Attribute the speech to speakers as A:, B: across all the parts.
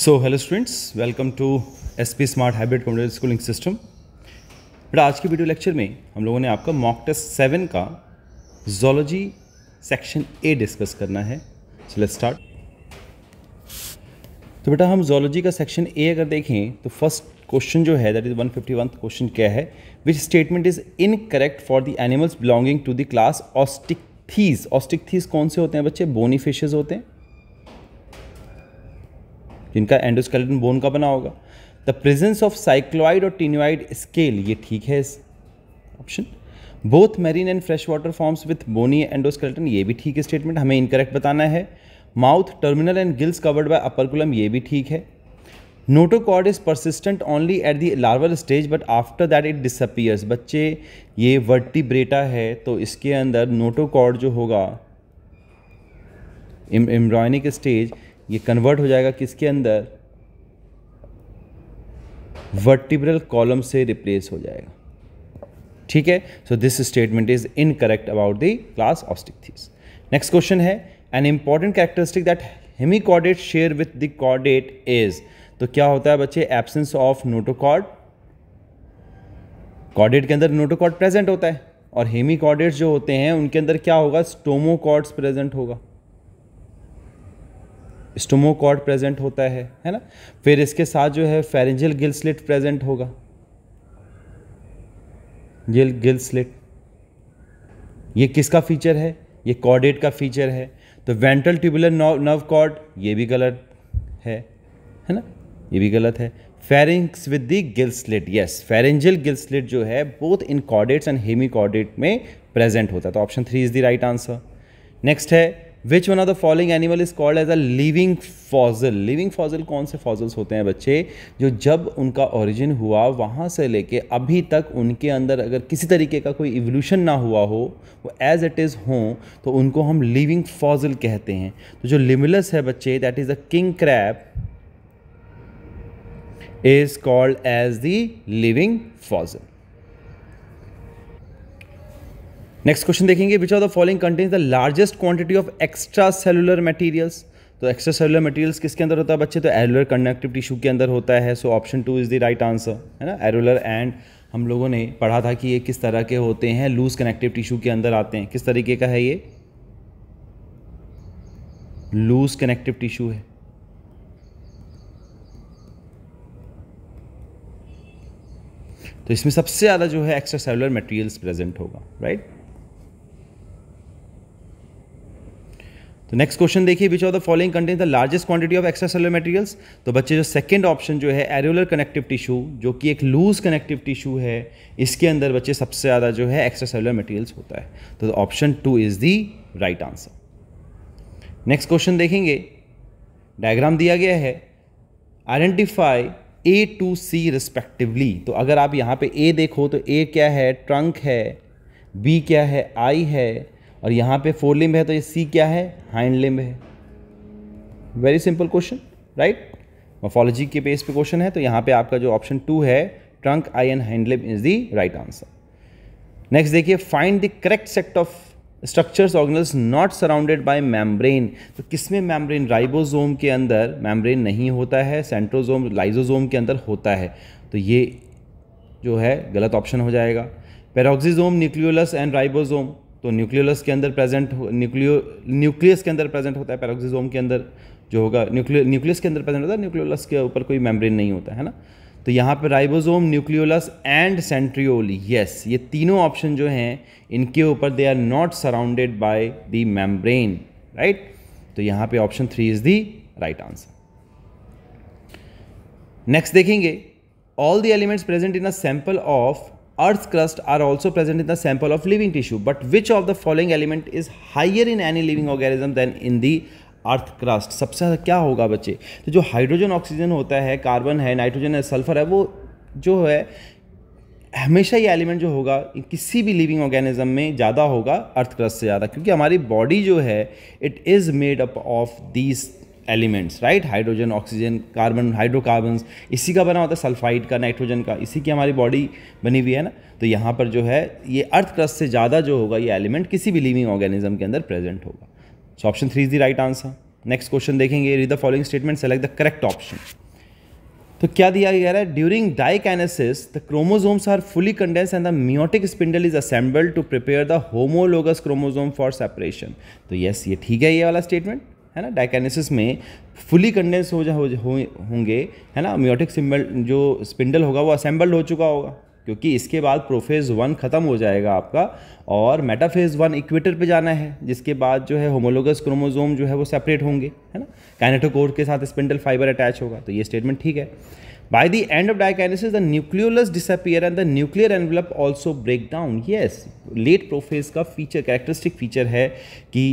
A: So hello students welcome to S P smart habit computer schooling system बेटा आज के video lecture में हम लोगों ने आपका मॉक टेस्ट सेवन का जोलॉजी सेक्शन ए डिस्कस करना है सो लेट्स स्टार्ट तो बेटा हम जोलॉजी का सेक्शन ए अगर देखें तो फर्स्ट क्वेश्चन जो है that is one fifty one question क्या है which statement is incorrect for the animals belonging to the class Osteichthyes Osteichthyes कौन से होते हैं बच्चे बोनी फिशेज होते हैं जिनका एंडोस्केलेटन बोन का बना होगा द प्रेजेंस ऑफ साइक्लॉइड और टीनोइड स्केल ये ठीक है इस option both marine and fresh water forms with bony endoskeleton ये भी ठीक है स्टेटमेंट हमें इनकरेक्ट बताना है mouth terminal and gills covered by operculum ये भी ठीक है notochord is persistent only at the larval stage but after that it disappears बच्चे ये वर्टिब्रेटा है तो इसके अंदर नोटोकॉर्ड जो होगा इम्ब्रॉयनिक स्टेज ये कन्वर्ट हो जाएगा किसके अंदर वर्टिब्रल कॉलम से रिप्लेस हो जाएगा ठीक है so this statement is incorrect about the class of next question है an important characteristic that hemichordate share with the chordate is तो क्या होता है बच्चे एब्सेंस ऑफ नोटोकॉर्ड कॉर्डेट के अंदर नोटोकॉर्ड प्रेजेंट होता है और हेमिकॉर्डेट्स जो होते हैं उनके अंदर क्या होगा स्टोमोकॉर्ड्स प्रेजेंट होगा स्टोमोकॉड प्रेजेंट होता है है ना फिर इसके साथ जो है फेरेंजियल गिल स्लिट प्रेजेंट होगा गिल गिल स्लिट ये किसका फीचर है ये कॉर्डेट का फीचर है तो वेंट्रल ट्यूबुलर नर्व कॉर्ड ये भी गलत है है ना ये भी गलत है pharynx with the gill slit yes pharyngeal gill slit जो है both in chordates and hemichordate में प्रेजेंट होता है तो option three is the right answer next है which one of the following animal is called as a living fossil living fossil कौन से फॉजल्स होते हैं बच्चे जो जब उनका ओरिजिन हुआ वहाँ से लेके अभी तक उनके अंदर अगर किसी तरीके का कोई इवोल्यूशन ना हुआ हो वो एज इट इज़ हो तो उनको हम लिविंग फॉजल कहते हैं तो जो लिमिलस है बच्चे that is a king crab is called as the living fossil next question देखेंगे which of the following contains the largest quantity of extra cellular materials तो एक्स्ट्रा सेलुलर मटेरियल्स किसके अंदर होता है बच्चे तो एरुलर कनेक्टिव टिश्यू के अंदर होता है so option two is the right answer है ना एरुलर एंड हम लोगों ने पढ़ा था कि ये किस तरह के होते हैं लूज कनेक्टिव टिश्यू के अंदर आते हैं किस तरीके का है ये लूज कनेक्टिव टिश्यू है तो इसमें सबसे ज़्यादा जो है एक्स्ट्रा सेलुलर मटेरियल्स प्रेजेंट होगा राइट तो नेक्स्ट क्वेश्चन देखिए which of the following content the largest quantity of extra cellular materials तो बच्चे जो सेकंड ऑप्शन जो है एरुलर कनेक्टिव टिश्यू जो कि एक लूज कनेक्टिव टिश्यू है इसके अंदर बच्चे सबसे ज़्यादा जो है एक्स्ट्रा सेलर मटेरियल्स होता है तो option two is the right answer next question देखेंगे डायग्राम दिया गया है identify A to C respectively तो अगर आप यहाँ पे ए देखो तो ए क्या है ट्रंक है बी क्या है आई है और यहाँ पे फोर लिम्ब है तो ये सी क्या है हाइंड लिम्ब है very simple question right morphology के बेस पे क्वेश्चन है तो यहाँ पे आपका जो ऑप्शन टू है trunk eye and hind limb is the right answer next देखिए find the correct set of structures organelles not surrounded by membrane तो किसमें मैमब्रेन राइबोसोम के अंदर मैमब्रेन नहीं होता है सेंट्रोजोम लाइजोजोम के अंदर होता है तो ये जो है गलत ऑप्शन हो जाएगा पेरोक्सीजोम न्यूक्लियोलस एंड राइबोसोम तो न्यूक्लियोलस के अंदर प्रेजेंट न्यूक्लियो न्यूक्लियस के अंदर प्रेजेंट होता है पैरोक्सिजोम के अंदर जो होगा न्यूक्लियो न्यूक्लियस के अंदर प्रेजेंट होता है न्यूक्लियोलस के ऊपर कोई मेम्ब्रेन नहीं होता है ना तो यहाँ पे ribosome nucleolus and centriole yes ये तीनों ऑप्शन जो हैं इनके ऊपर they are not surrounded by the membrane right तो यहाँ पे option three is the right answer next देखेंगे all the elements present in a sample of earth crust are also present in the sample of living tissue but which of the following element is higher in any living organism than in the earth crust सबसे ज़्यादा क्या होगा बच्चे तो जो hydrogen oxygen होता है carbon है नाइट्रोजन है सल्फर है वो जो है हमेशा ये एलिमेंट जो होगा किसी भी लिविंग ऑर्गेनिज्म में ज़्यादा होगा अर्थ क्रस्ट से ज़्यादा क्योंकि हमारी बॉडी जो है it is made up of these elements right hydrogen oxygen carbon hydrocarbon इसी का बना होता है सल्फाइड का नाइट्रोजन का इसी की हमारी बॉडी बनी हुई है ना तो यहाँ पर जो है ये अर्थ क्रस्ट से ज़्यादा जो होगा ये एलिमेंट किसी भी लिविंग ऑर्गेनिज्म के अंदर प्रेजेंट होगा so option three is the right answer next question देखेंगे read the following statement select the correct option तो क्या दिया गया है during diakinesis the chromosomes are fully condensed and the meiotic spindle is assembled to prepare the homologous chromosome for separation तो yes ये ठीक है ये वाला स्टेटमेंट है ना डाइकाइनेसिस में फुली कंडेंस हो जा होंगे है ना म्योटिक सिम्बल जो स्पिंडल होगा वो असेंबल्ड हो चुका होगा क्योंकि इसके बाद प्रोफेज़ वन ख़त्म हो जाएगा आपका और मेटाफेज़ वन इक्वेटर पे जाना है जिसके बाद जो है होमोलोगस क्रोमोजोम जो है वो सेपरेट होंगे है ना कैनेटोकोर के साथ स्पिंडल फाइबर अटैच होगा तो ये स्टेटमेंट ठीक है by the end of diakinesis the nucleolus disappear and the nuclear envelope also break down yes late prophase का फीचर कैरेक्टरिस्टिक फीचर है कि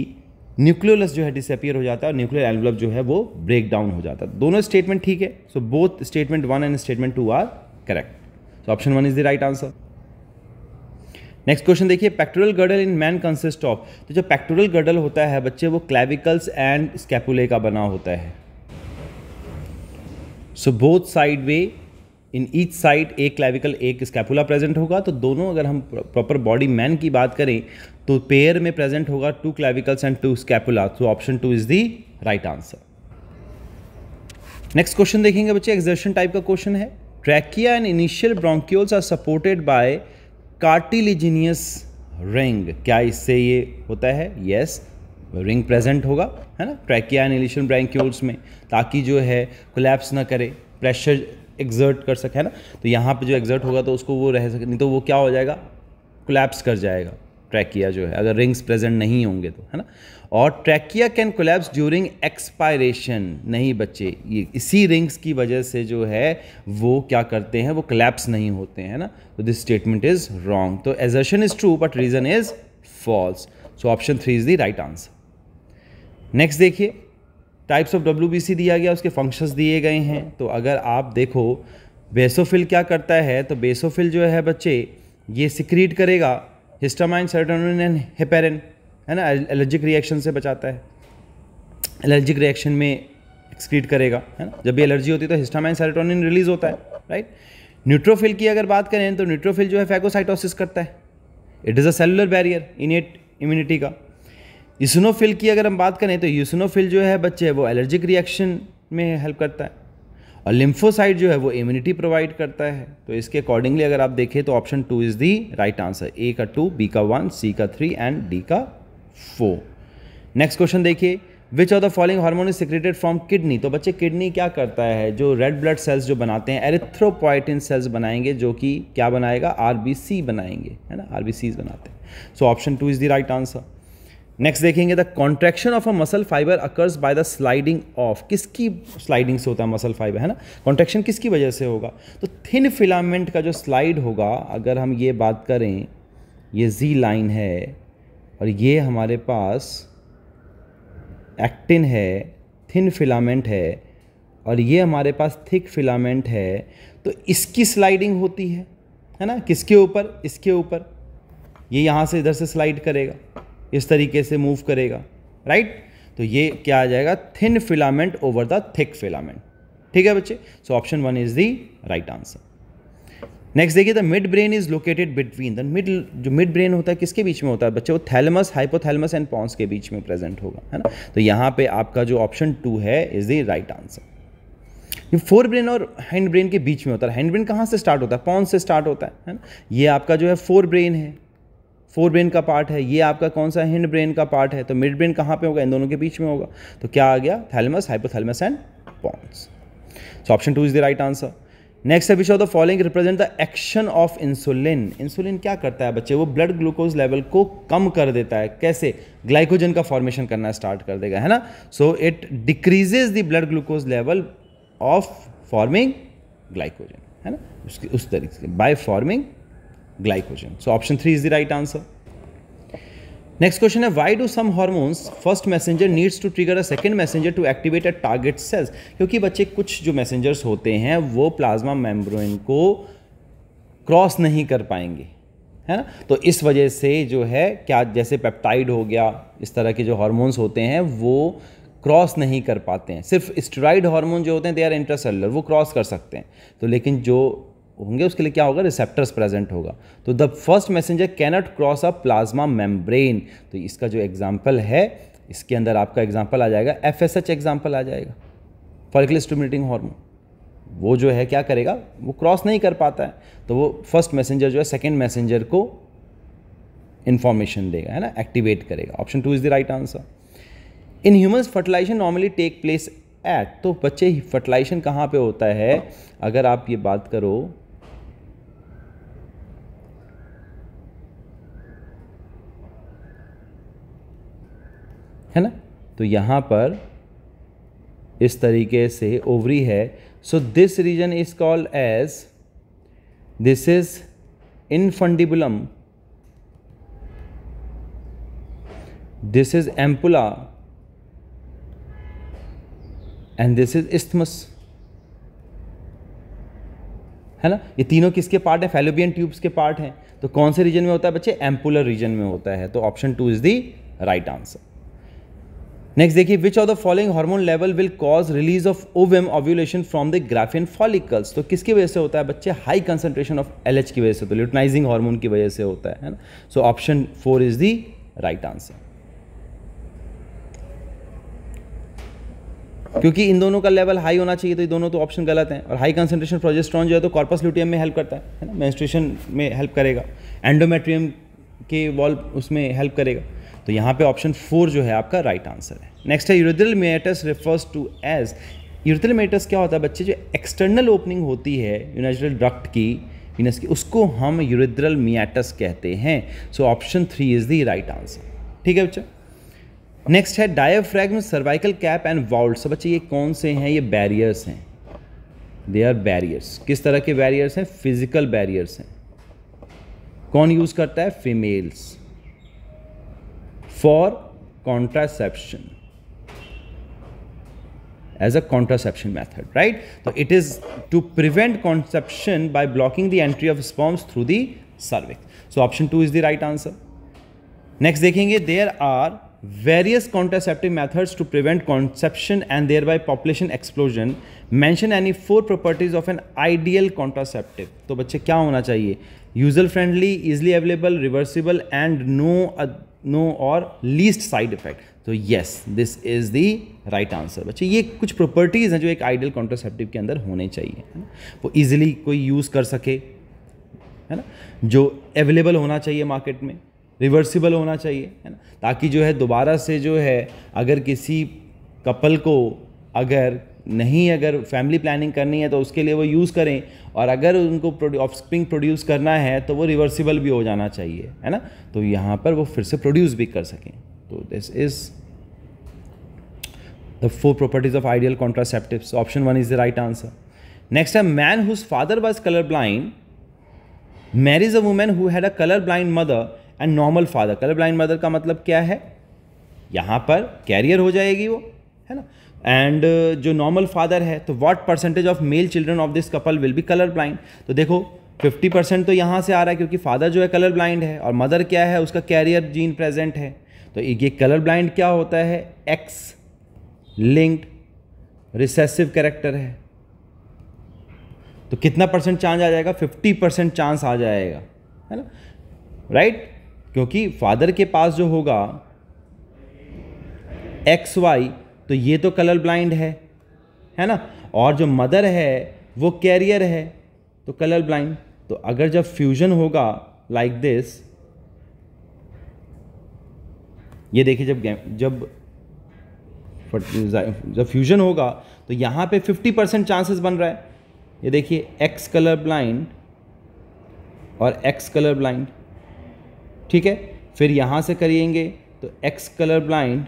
A: न्यूक्लियोलस जो है डिसअपियर हो जाता है और न्यूक्लियर एनवलप जो है वो ब्रेक डाउन हो जाता है दोनों स्टेटमेंट ठीक है so both statement one and statement two are correct so option one is the right answer next question देखिए pectoral girdle in man consist of तो जो पैक्टोरल गर्डल होता है बच्चे वो क्लेविकल्स एंड स्कैपुले का बना होता है so both side way in each side एक क्लैविकल एक स्कैपुला प्रेजेंट होगा तो दोनों अगर हम प्रॉपर बॉडी मैन की बात करें तो पेयर में प्रेजेंट होगा two clavicles and two scapula तो option two is the right answer next question देखेंगे बच्चे एक्सर्शन टाइप का क्वेश्चन है trachea and initial bronchioles are supported by cartilaginous ring क्या इससे ये होता है यस yes. रिंग प्रेजेंट होगा है ना ट्रैकिया एंड इनिशियल ब्रैंक्यूल्स में ताकि जो है कोलैप्स ना करे प्रेशर एग्जर्ट कर सके है ना तो यहाँ पे जो एग्जर्ट होगा तो उसको वो रह सके नहीं तो वो क्या हो जाएगा कोलैप्स कर जाएगा ट्रैकिया जो है अगर रिंग्स प्रेजेंट नहीं होंगे तो है ना और trachea can collapse during expiration नहीं बच्चे ये इसी रिंग्स की वजह से जो है वो क्या करते हैं वो कोलैप्स नहीं होते हैं ना तो दिस स्टेटमेंट इज़ रॉन्ग तो assertion is true but reason is false so option three is the right answer next देखिए टाइप्स ऑफ डब्ल्यू दिया गया उसके फंक्शंस दिए गए हैं तो अगर आप देखो बेसोफिल क्या करता है तो बेसोफिल जो है बच्चे ये सिक्रीट करेगा हिस्टामाइन सेरोटोनिन एंड हेपेरिन है ना एलर्जिक रिएक्शन से बचाता है एलर्जिक रिएक्शन में एक्सक्रीट करेगा है ना जब भी एलर्जी होती है तो हिस्टामाइन सर्टोनिन रिलीज होता है राइट न्यूट्रोफिल की अगर बात करें तो न्यूट्रोफिल जो है फैगोसाइटोसिस करता है it is a cellular barrier innate immunity का यूसिनोफिल की अगर हम बात करें तो यूसिनोफिल जो है बच्चे वो एलर्जिक रिएक्शन में हेल्प करता है और लिम्फोसाइड जो है वो इम्यूनिटी प्रोवाइड करता है तो इसके अकॉर्डिंगली अगर आप देखें तो option two is the right answer A का टू बी का वन सी का थ्री एंड डी का फोर नेक्स्ट क्वेश्चन देखिए which of the following hormone is secreted from kidney तो बच्चे किडनी क्या करता है जो रेड ब्लड सेल्स जो बनाते हैं एरिथ्रोपोइटिन सेल्स बनाएंगे जो कि क्या बनाएगा आर बनाएंगे है ना आर बनाते हैं so option two is the right answer next देखेंगे the contraction of a muscle fibre occurs by the sliding of किसकी स्लाइडिंग से होता है मसल फाइबर है ना कॉन्ट्रैक्शन किसकी वजह से होगा तो थिन फिलामेंट का जो स्लाइड होगा अगर हम ये बात करें ये जी लाइन है और ये हमारे पास एक्टिन है थिन फिलामेंट है और ये हमारे पास थिक फिलामेंट है तो इसकी स्लाइडिंग होती है है ना किसके ऊपर इसके ऊपर ये यहाँ से इधर से स्लाइड करेगा इस तरीके से मूव करेगा राइट तो ये क्या आ जाएगा thin filament over the thick filament ठीक है बच्चे so option one is the right answer next देखिए the midbrain is located between the mid जो मिड ब्रेन होता है किसके बीच में होता है बच्चे वो थैलमस हाइपोथैलमस एंड पॉन्स के बीच में प्रेजेंट होगा है ना तो यहाँ पे आपका जो ऑप्शन टू है इज द राइट आंसर ये फोर ब्रेन और हैंड ब्रेन के बीच में होता है हैंड ब्रेन कहाँ से स्टार्ट होता है पॉन्स से स्टार्ट होता है है ना ये आपका जो है फोर ब्रेन है फोर ब्रेन का पार्ट है ये आपका कौन सा हिंड ब्रेन का पार्ट है तो मिड ब्रेन कहाँ पे होगा इन दोनों के बीच में होगा तो क्या आ गया thalamus hypothalamus and pons so option two is the right answer next है which of the following represent the action of insulin insulin क्या करता है बच्चे वो ब्लड ग्लूकोज लेवल को कम कर देता है कैसे ग्लाइकोजन का फॉर्मेशन करना स्टार्ट कर देगा है ना so it decreases the blood glucose level of forming glycogen है ना उसके उस तरीके से by forming glycogen so option three is the right answer next question है why do some hormones first messenger needs to trigger a second messenger to activate a target cells क्योंकि बच्चे कुछ जो मैसेंजर्स होते हैं वो प्लाज्मा मेम्ब्रेन को cross नहीं कर पाएंगे है ना तो इस वजह से जो है क्या जैसे पेप्टाइड हो गया इस तरह के जो हॉर्मोन्स होते हैं वो क्रॉस नहीं कर पाते हैं सिर्फ स्टेरॉइड हार्मोन जो होते हैं दे आर इंट्रासेलुलर वो क्रॉस कर सकते हैं तो लेकिन जो होंगे उसके लिए क्या होगा रिसेप्टर्स प्रेजेंट होगा तो the first messenger cannot cross a plasma membrane तो इसका जो एग्जाम्पल है इसके अंदर आपका एग्जाम्पल आ जाएगा एफ एस एच एग्जाम्पल आ जाएगा फॉलिकल हॉर्मोन वो जो है क्या करेगा वो क्रॉस नहीं कर पाता है तो वो फर्स्ट मैसेंजर जो है सेकेंड मैसेंजर को इन्फॉर्मेशन देगा है ना एक्टिवेट करेगा option two is the right answer in humans fertilization normally take place at तो बच्चे फर्टिलाइजेशन कहाँ पे होता है अगर आप ये बात करो है ना तो यहाँ पर इस तरीके से ओवरी है so this region is called as this is infundibulum this is ampulla and this is isthmus है ना ये तीनों किसके पार्ट है फेलोबियन ट्यूब्स के पार्ट हैं तो कौन से रीजन में होता है बच्चे एम्पुलर रीजन में होता है तो option two is the right answer next देखिए which of the following hormone level will cause release of ovum ovulation from the graafian follicles तो किसकी वजह से होता है बच्चे हाई कंसेंट्रेशन ऑफ एल की वजह से तो ल्यूटनाइजिंग हार्मोन की वजह से होता है ना so option four is the right answer क्योंकि इन दोनों का लेवल हाई होना चाहिए तो ये दोनों तो ऑप्शन गलत हैं और हाई कंसेंट्रेशन प्रोजेस्ट्रॉन जो है तो कॉर्पस ल्यूटियम में हेल्प करता है ना मेंस्ट्रुएशन में हेल्प करेगा एंडोमेट्रियम के वॉल्व उसमें हेल्प करेगा तो यहाँ पे ऑप्शन फोर जो है आपका राइट आंसर है नेक्स्ट है urethral meatus refers to as urethral meatus क्या होता है बच्चे जो एक्सटर्नल ओपनिंग होती है यूनेचुरल डक्ट की की उसको हम यूरिद्रल मियाटस कहते हैं so option three is the right answer ठीक है बच्चा नेक्स्ट है diaphragm cervical cap and vault सब बच्चे ये कौन से हैं ये बैरियर्स हैं दे आर बैरियर्स किस तरह के बैरियर्स हैं फिजिकल बैरियर्स हैं कौन यूज़ करता है females for contraception as a contraception method right तो it is to prevent conception by blocking the entry of sperms through the cervix so option two is the right answer next देखेंगे there are various contraceptive methods to prevent conception and thereby population explosion mention any four properties of an ideal contraceptive तो बच्चे क्या होना चाहिए user friendly easily available reversible and no no और least side effect तो yes this is the right answer बच्चे ये कुछ प्रॉपर्टीज़ हैं जो एक आइडियल कॉन्ट्रोसेप्टिव के अंदर होने चाहिए है ना वो ईजिली कोई यूज़ कर सके है ना जो अवेलेबल होना चाहिए मार्केट में रिवर्सिबल होना चाहिए है ना ताकि जो है दोबारा से जो है अगर किसी कपल को अगर नहीं अगर फैमिली प्लानिंग करनी है तो उसके लिए वो यूज़ करें और अगर उनको ऑफ प्रोड्यूस करना है तो वो रिवर्सिबल भी हो जाना चाहिए है ना तो यहाँ पर वो फिर से प्रोड्यूस भी कर सकें तो this is the four properties of ideal contraceptive option one is the right answer next है man whose father was colour blind marriage a women who had a colour blind mother and normal father colour blind mother का मतलब क्या है यहाँ पर career हो जाएगी वो है ना एंड uh, जो नॉर्मल फादर है तो what percentage of male children of this couple will be colour blind तो देखो 50 परसेंट तो यहाँ से आ रहा है क्योंकि फादर जो है कलर ब्लाइंड है और मदर क्या है उसका कैरियर जीन प्रेजेंट है तो ये कलर ब्लाइंड क्या होता है एक्स लिंक्ड रिसेसिव कैरेक्टर है तो कितना परसेंट चांस आ जाएगा 50 परसेंट चांस आ जाएगा है ना राइट right? क्योंकि फादर के पास जो होगा एक्स वाई तो ये तो कलर ब्लाइंड है है ना और जो मदर है वो कैरियर है तो कलर ब्लाइंड तो अगर जब फ्यूजन होगा लाइक दिस ये देखिए जब जब जब फ्यूजन होगा तो यहाँ पे 50 परसेंट चांसेस बन रहा है ये देखिए एक्स कलर ब्लाइंड और एक्स कलर ब्लाइंड ठीक है फिर यहाँ से करेंगे तो X colour blind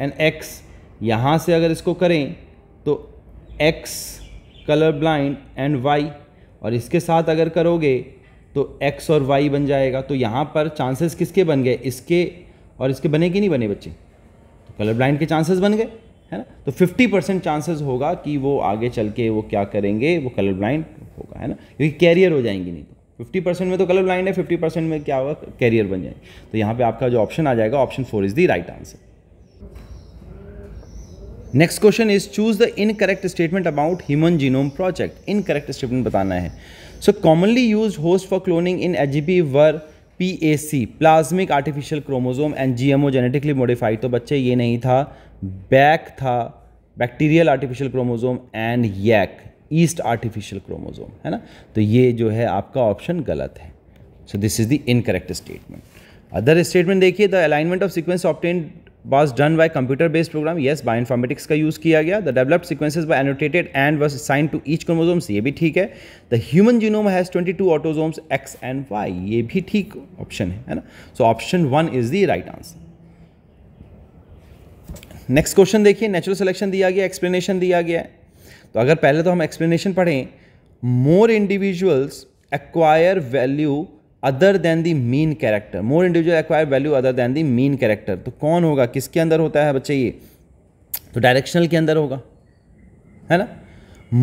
A: and X यहाँ से अगर इसको करें तो x colour blind and y और इसके साथ अगर करोगे तो x और y बन जाएगा तो यहाँ पर चांसेस किसके बन गए इसके और इसके बने कि नहीं बने बच्चे तो कलर ब्लाइंड के चांसेस बन गए है ना तो 50 परसेंट चांसेस होगा कि वो आगे चल के वो क्या करेंगे वो कलर ब्लाइंड होगा है ना क्योंकि कैरियर हो जाएंगी नहीं तो फिफ्टी परसेंट में तो कलर ब्लाइंड है फिफ्टी परसेंट में क्या होगा कैरियर बन जाएंगे तो यहाँ पे आपका जो ऑप्शन आ जाएगा option four is the right answer next question is choose the incorrect statement about human genome project incorrect statement बताना है so commonly use host for cloning in H were P A C plasmid artificial chromosome and G M O genetically modified तो बच्चे ये नहीं था back था bacterial artificial chromosome and YAC yeast artificial chromosome है ना तो ये जो है आपका ऑप्शन गलत है so this is the incorrect statement other statement देखिए the alignment of sequence obtained was done by computer based program yes by informatics का यूज़ किया गया the develop sequence by annotated and was sign to each chromosomes ये भी ठीक है the human genome has twenty two autosomes X and Y ये भी ठीक ऑप्शन है है ना so option one is the right answer next question देखिए नेचुरल सिलेक्शन दिया गया एक्सप्लेनेशन दिया गया है तो अगर पहले तो हम एक्सप्लेनेशन पढ़ें more individuals acquire value other than the mean character more individual acquire value other than the mean character तो कौन होगा किसके अंदर होता है बच्चे ये तो डायरेक्शनल के अंदर होगा है ना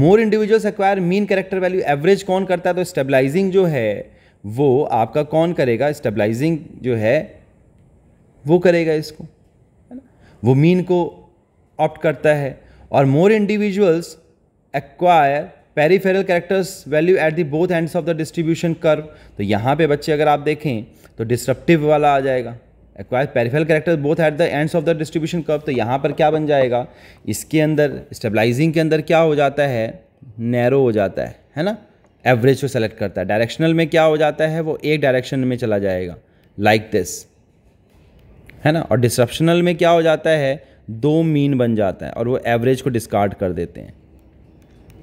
A: more individuals acquire mean character value average कौन करता है तो स्टेबलाइजिंग जो है वो आपका कौन करेगा स्टेबलाइजिंग जो है वो करेगा इसको है ना वो मीन को ऑप्ट करता है और more individuals acquire peripheral characters value at the both ends of the distribution curve तो यहाँ पे बच्चे अगर आप देखें तो डिस्ट्रप्टिव वाला आ जाएगा acquire peripheral characters both at the ends of the distribution curve तो यहाँ पर क्या बन जाएगा इसके अंदर स्टेबलाइजिंग के अंदर क्या हो जाता है नैरो हो जाता है है ना एवरेज को सेलेक्ट करता है डायरेक्शनल में क्या हो जाता है वो एक डायरेक्शन में चला जाएगा लाइक like दिस है ना और डिस्ट्रप्शनल में क्या हो जाता है दो मीन बन जाता है और वो एवरेज को डिस्कार्ड कर देते हैं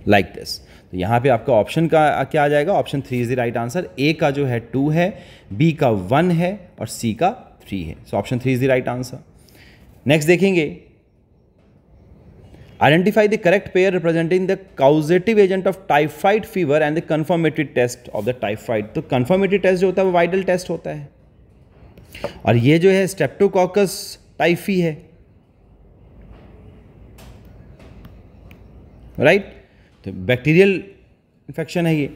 A: लाइक दिस तो यहाँ पे आपका ऑप्शन का क्या आ जाएगा option three is the right answer A का जो है टू है बी का वन है और सी का थ्री है so option three is the right answer next देखेंगे identify the correct pair representing the causative agent of typhoid fever and the confirmatory test of the typhoid तो कन्फर्मेटरी टेस्ट जो होता है वो वाइटल टेस्ट होता है और ये जो है स्टेप्टोकॉकस टाइफी है राइट right? तो बैक्टीरियल इन्फेक्शन है ये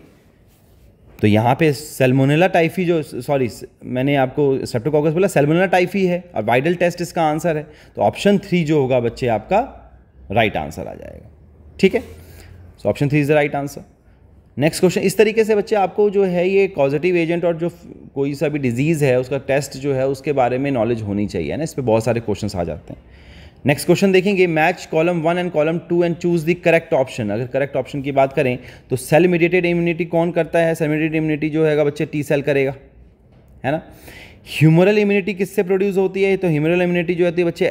A: तो यहाँ पे सेलमोनेला टाइफी जो सॉरी मैंने आपको सेप्टोकॉकस बोला सेलमोनेला टाइफी है और वाइडल टेस्ट इसका आंसर है तो ऑप्शन थ्री जो होगा बच्चे आपका राइट right आंसर आ जाएगा ठीक है so option three is the right answer next question इस तरीके से बच्चे आपको जो है ये पॉजिटिव एजेंट और जो कोई सा भी डिजीज़ है उसका टेस्ट जो है उसके बारे में नॉलेज होनी चाहिए ना इस पर बहुत सारे क्वेश्चन आ जाते हैं नेक्स्ट क्वेश्चन देखेंगे match column one and column two and choose the correct option अगर करेक्ट ऑप्शन की बात करें तो सेल मीडिएटेड इम्यूनिटी कौन करता है सेल मीडिएटेड इम्यूनिटी जो हैगा बच्चे टी सेल करेगा है ना ह्यूमरल इम्यूनिटी किससे प्रोड्यूस होती है तो ह्यूमरल इम्यूनिटी जो होती है बच्चे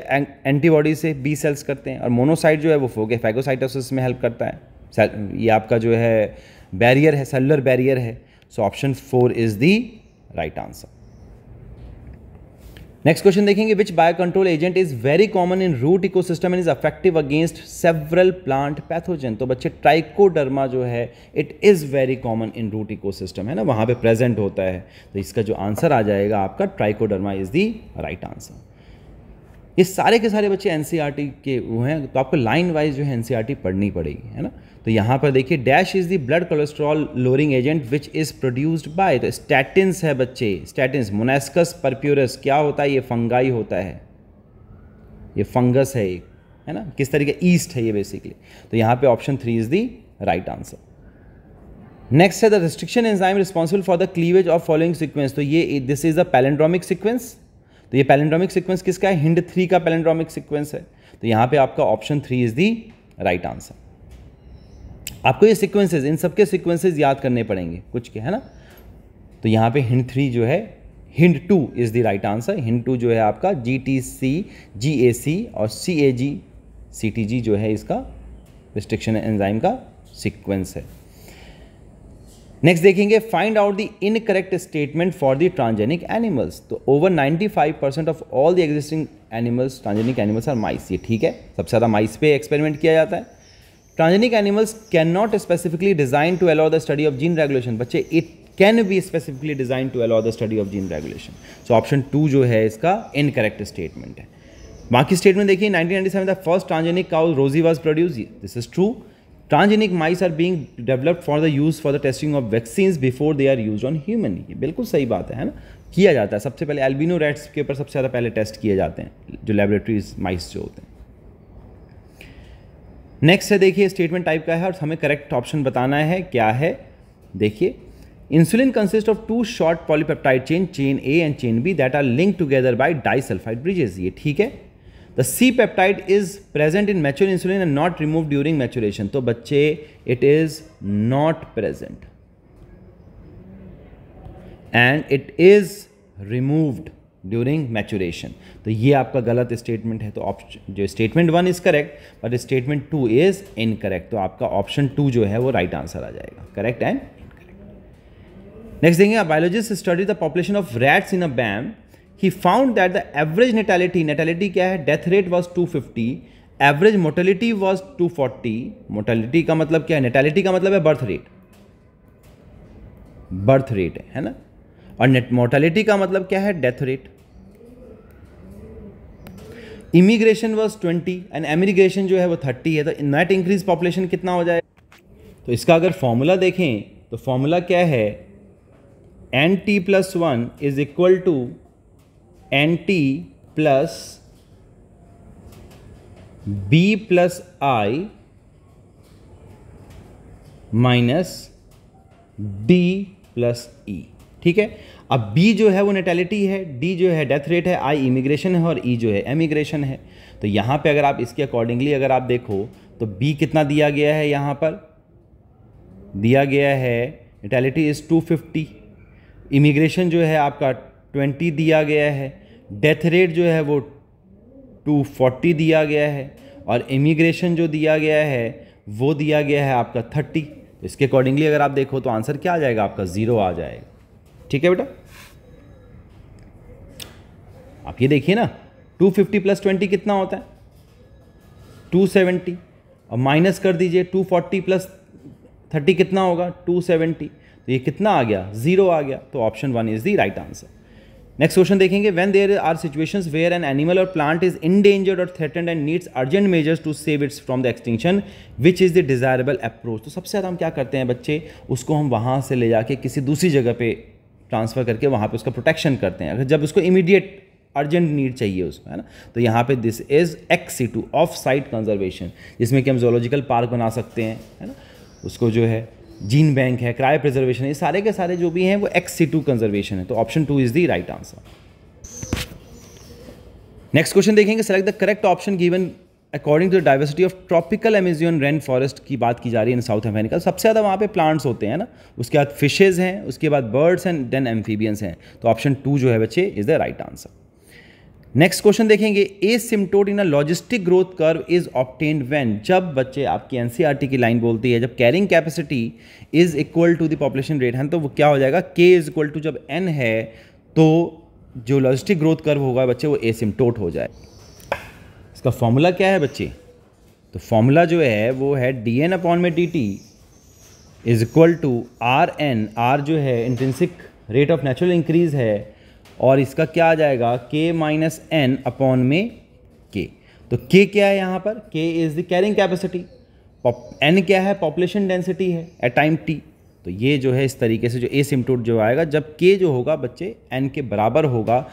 A: एंटीबॉडी से बी सेल्स करते हैं और मोनोसाइट जो है वो फोगे फैगोसाइटोसिस में हेल्प करता है ये आपका जो है बैरियर है सेलुलर बैरियर है so option four is the right answer next question देखेंगे which bio control agent is very common in root ecosystem and is effective against several plant pathogen तो बच्चे ट्राइकोडर्मा जो है it is very common in root ecosystem है ना वहां पे present होता है तो इसका जो आंसर आ जाएगा आपका trichoderma is the right answer ये सारे के सारे बच्चे एनसीआरटी e के वो हैं तो आपको लाइन वाइज जो है एनसीआरटी e पढ़नी पड़ेगी है ना तो यहाँ पर देखिए dash is the blood cholesterol lowering agent which is produced by तो स्टैटिन्स है बच्चे स्टैटिन्स मोनेस्कस परप्यूरस क्या होता है ये फंगाई होता है ये फंगस है एक है ना किस तरीके ईस्ट है ये बेसिकली तो यहाँ पे option three is the right answer next है the restriction enzyme responsible for the cleavage of following sequence तो ये this is the palindromic sequence तो ये पैलेंड्रॉमिक सिक्वेंस किसका है हिंड थ्री का पैलेंड्रॉमिक सिक्वेंस है तो यहाँ पे आपका option three is the right answer आपको ये सिक्वेंसेज इन सबके सिक्वेंसेज याद करने पड़ेंगे कुछ के है ना तो यहाँ पे हिंड थ्री जो है Hind two is the right answer Hind two जो है आपका जी टी सी जी ए सी और सी ए जी सी टी जी जो है इसका रिस्ट्रिक्शन एंजाइम का सीक्वेंस है नेक्स्ट देखेंगे find out the incorrect statement for the transgenic animals तो over 95 percent of all the existing animals transgenic animals are mice ये ठीक है सबसे ज़्यादा माइस पे एक्सपेरिमेंट किया जाता है transgenic animals can not specifically design to allow the study of gene regulation बच्चे it can be specifically design to allow the study of gene regulation so option two जो है इसका इनकरेक्ट स्टेटमेंट है बाकी statement देखिए 1997 the first transgenic cow Rosie was produce this is true transgenic mice are being developed for the use for the testing of vaccine before they are use on human ये बिल्कुल सही बात है ना किया जाता है सबसे पहले एल्बिनो रेट्स के ऊपर सबसे ज़्यादा पहले टेस्ट किए जाते हैं जो लेबोरेटरीज माइस जो होते हैं नेक्स्ट है देखिए स्टेटमेंट टाइप का है और हमें करेक्ट ऑप्शन बताना है क्या है देखिए insulin consist of two short polypeptide chain chain A and chain B that are link together by disulphide bridges ये ठीक है the C peptide is present in mature insulin and not remove during maturation तो बच्चे it is not present and it is removed during maturation तो ये आपका गलत statement है तो ऑप्शन जो statement one is correct but statement two is incorrect तो आपका ऑप्शन टू जो है वो राइट right आंसर आ जाएगा करेक्ट एंड नेक्स्ट देखेंगे biologist study the population of rats in a barn he found that the average natality natality क्या है death rate was two fifty average mortality was two forty mortality का मतलब क्या है natality का मतलब है बर्थ रेट बर्थ रेट है ना और नेट मोर्टेलिटी का मतलब क्या है death rate immigration was twenty and emigration जो है वो थर्टी है तो नेट इंक्रीज पॉपुलेशन कितना हो जाए तो इसका अगर फॉर्मूला देखें तो फॉर्मूला क्या है N T plus one is equal to N T plus B plus I minus D plus E ठीक है अब बी जो है वो नेटेलिटी है डी जो है डेथ रेट है आई इमिग्रेशन है और ई e जो है एमिग्रेशन है तो यहाँ पे अगर आप इसके अकॉर्डिंगली अगर आप देखो तो बी कितना दिया गया है यहाँ पर दिया गया है natality is two fifty immigration जो है आपका ट्वेंटी दिया गया है डेथ रेट जो है वो टू फोर्टी दिया गया है और इमिग्रेशन जो दिया गया है वो दिया गया है आपका थर्टी तो इसके अकॉर्डिंगली अगर आप देखो तो आंसर क्या आ जाएगा आपका ज़ीरो आ जाएगा ठीक है बेटा आप ये देखिए ना 250 प्लस 20 कितना होता है 270 और माइनस कर दीजिए 240 प्लस 30 कितना होगा 270 तो ये कितना आ गया जीरो आ गया तो option one is the right answer next question देखेंगे when there are situation where an animal or plant is endangered or threatened and needs urgent measures to save its from the extinction which is the desirable approach तो सबसे ज़्यादा हम क्या करते हैं बच्चे उसको हम वहाँ से ले जाके किसी दूसरी जगह पे ट्रांसफ़र करके वहाँ पे उसका प्रोटेक्शन करते हैं अगर जब उसको इमीडिएट अर्जेंट नीड चाहिए उसको है ना तो यहाँ पे this is ex situ off site conservation जिसमें कि हम जोलॉजिकल पार्क बना सकते हैं है ना उसको जो है जीन बैंक है क्राय प्रिजर्वेशन है ये सारे के सारे जो भी हैं वो एक्स सी टू कंजर्वेशन है तो option two is the right answer next question देखेंगे select the correct option given according to diversity of tropical Amazonian rain forest की बात की जा रही है इन साउथ अमेरिका सबसे ज़्यादा वहाँ पे प्लांट्स होते हैं ना उसके बाद फिशेज़ हैं उसके बाद बर्ड्स एंड देन एम्फीबियंस हैं तो ऑप्शन टू जो है बच्चे is the right answer next question देखेंगे asymptote in a logistic growth curve is obtained when जब बच्चे आपकी एनसीईआरटी e की लाइन बोलती है जब carrying capacity is equal to the population rate है तो वो क्या हो जाएगा के इज इक्वल टू जब एन है तो जो लॉजिस्टिक ग्रोथ कर्व होगा बच्चे वो ए एसिम्टोट हो जाए इसका फॉर्मूला क्या है बच्चे तो फॉर्मूला जो है वो है डी एन अपॉन में D T is equal to R N R जो है intrinsic rate of natural increase है और इसका क्या आ जाएगा के माइनस एन अपॉन में के तो के क्या है यहाँ पर K is the carrying capacity N क्या है पॉपुलेशन डेंसिटी है एट टाइम टी तो ये जो है इस तरीके से जो ए सिमटूट जो आएगा जब के जो होगा बच्चे एन के बराबर होगा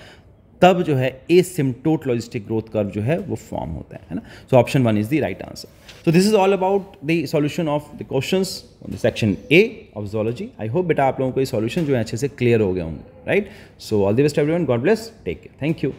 A: तब जो है asymptote logistic growth curve जो है वो फॉर्म होता है ना so option one is the right answer so this is all about the solution of the question section A of zoology I hope बेटा आप लोगों को ये सॉल्यूशन जो है अच्छे से क्लियर हो गए होंगे right so all the best everyone God bless take care thank you